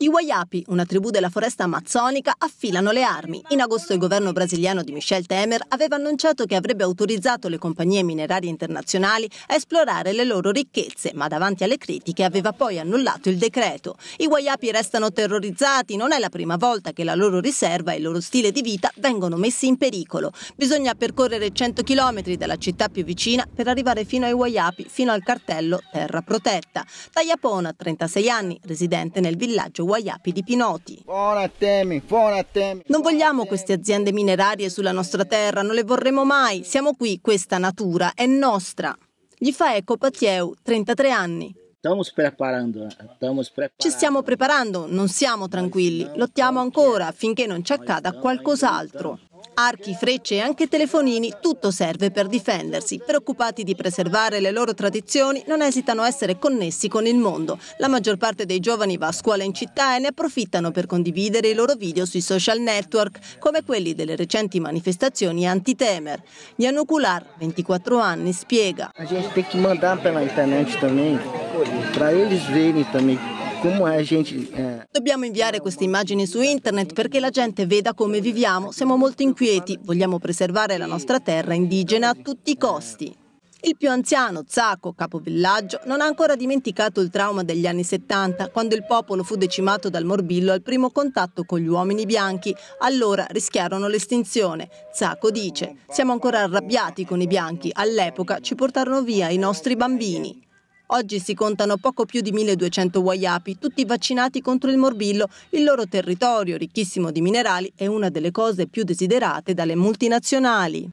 I Waiapi, una tribù della foresta amazzonica, affilano le armi. In agosto il governo brasiliano di Michel Temer aveva annunciato che avrebbe autorizzato le compagnie minerarie internazionali a esplorare le loro ricchezze, ma davanti alle critiche aveva poi annullato il decreto. I Waiapi restano terrorizzati, non è la prima volta che la loro riserva e il loro stile di vita vengono messi in pericolo. Bisogna percorrere 100 km dalla città più vicina per arrivare fino ai Waiapi, fino al cartello Terra Protetta. Tayapona, 36 anni, residente nel villaggio Guaiapi di Pinoti. Non vogliamo queste aziende minerarie sulla nostra terra, non le vorremmo mai. Siamo qui, questa natura è nostra. Gli fa eco Patieu, 33 anni. Ci stiamo preparando, non siamo tranquilli, lottiamo ancora finché non ci accada qualcos'altro. Archi, frecce e anche telefonini, tutto serve per difendersi. Preoccupati di preservare le loro tradizioni, non esitano a essere connessi con il mondo. La maggior parte dei giovani va a scuola in città e ne approfittano per condividere i loro video sui social network, come quelli delle recenti manifestazioni anti-Temer. Jan Okular, 24 anni, spiega. A gente tem que mandar pela internet também, para eles verem também come la gente. Eh, Dobbiamo inviare queste immagini su internet perché la gente veda come viviamo. Siamo molto inquieti. Vogliamo preservare la nostra terra indigena a tutti i costi. Il più anziano, Zacco, capovillaggio, non ha ancora dimenticato il trauma degli anni 70, quando il popolo fu decimato dal morbillo al primo contatto con gli uomini bianchi. Allora rischiarono l'estinzione. Zacco dice, siamo ancora arrabbiati con i bianchi, all'epoca ci portarono via i nostri bambini. Oggi si contano poco più di 1200 Waiapi, tutti vaccinati contro il morbillo. Il loro territorio, ricchissimo di minerali, è una delle cose più desiderate dalle multinazionali.